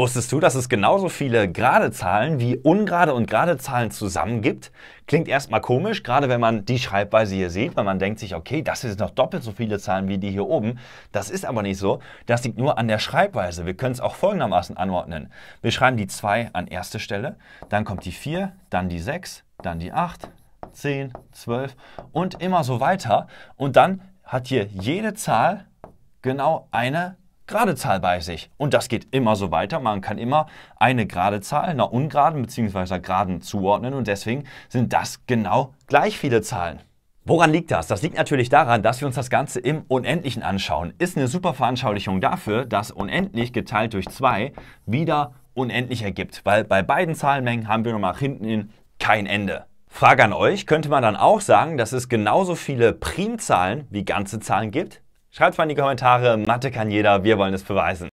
Wusstest du, dass es genauso viele gerade Zahlen wie ungerade und gerade Zahlen zusammen gibt? Klingt erstmal komisch, gerade wenn man die Schreibweise hier sieht, weil man denkt sich, okay, das sind noch doppelt so viele Zahlen wie die hier oben. Das ist aber nicht so. Das liegt nur an der Schreibweise. Wir können es auch folgendermaßen anordnen. Wir schreiben die 2 an erste Stelle, dann kommt die 4, dann die 6, dann die 8, 10, 12 und immer so weiter. Und dann hat hier jede Zahl genau eine gerade Zahl bei sich. Und das geht immer so weiter. Man kann immer eine gerade Zahl einer ungeraden bzw. geraden zuordnen und deswegen sind das genau gleich viele Zahlen. Woran liegt das? Das liegt natürlich daran, dass wir uns das Ganze im Unendlichen anschauen. Ist eine super Veranschaulichung dafür, dass unendlich geteilt durch 2 wieder unendlich ergibt, weil bei beiden Zahlenmengen haben wir nochmal hinten hin kein Ende. Frage an euch, könnte man dann auch sagen, dass es genauso viele Primzahlen wie ganze Zahlen gibt? Schreibt mal in die Kommentare, Mathe kann jeder, wir wollen es beweisen.